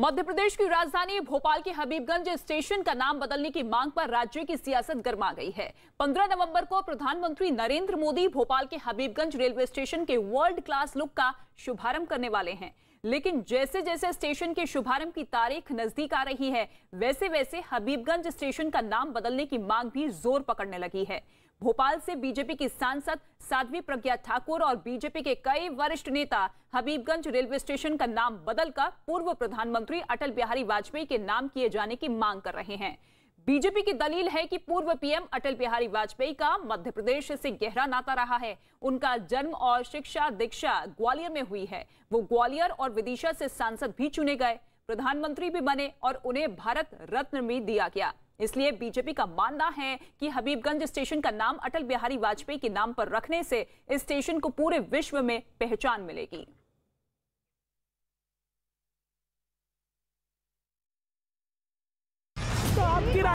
मध्य प्रदेश की राजधानी भोपाल के हबीबगंज स्टेशन का नाम बदलने की मांग पर राज्य की सियासत गर्मा गई है 15 नवंबर को प्रधानमंत्री नरेंद्र मोदी भोपाल के हबीबगंज रेलवे स्टेशन के वर्ल्ड क्लास लुक का शुभारंभ करने वाले हैं लेकिन जैसे जैसे स्टेशन के शुभारंभ की तारीख नजदीक आ रही है वैसे वैसे हबीबगंज स्टेशन का नाम बदलने की मांग भी जोर पकड़ने लगी है भोपाल से बीजेपी की सांसद साध्वी प्रज्ञा ठाकुर और बीजेपी के कई वरिष्ठ नेता हबीबगंज रेलवे स्टेशन का नाम बदलकर पूर्व प्रधानमंत्री अटल बिहारी वाजपेयी के नाम किए जाने की मांग कर रहे हैं बीजेपी की दलील है कि पूर्व पीएम अटल बिहारी वाजपेयी का मध्य प्रदेश से गहरा नाता रहा है उनका जन्म और शिक्षा दीक्षा ग्वालियर में हुई है वो ग्वालियर और विदिशा से सांसद भी चुने गए प्रधानमंत्री भी बने और उन्हें भारत रत्न भी दिया गया इसलिए बीजेपी का मानना है कि हबीबगंज स्टेशन का नाम अटल बिहारी वाजपेयी के नाम पर रखने से इस स्टेशन को पूरे विश्व में पहचान मिलेगी तो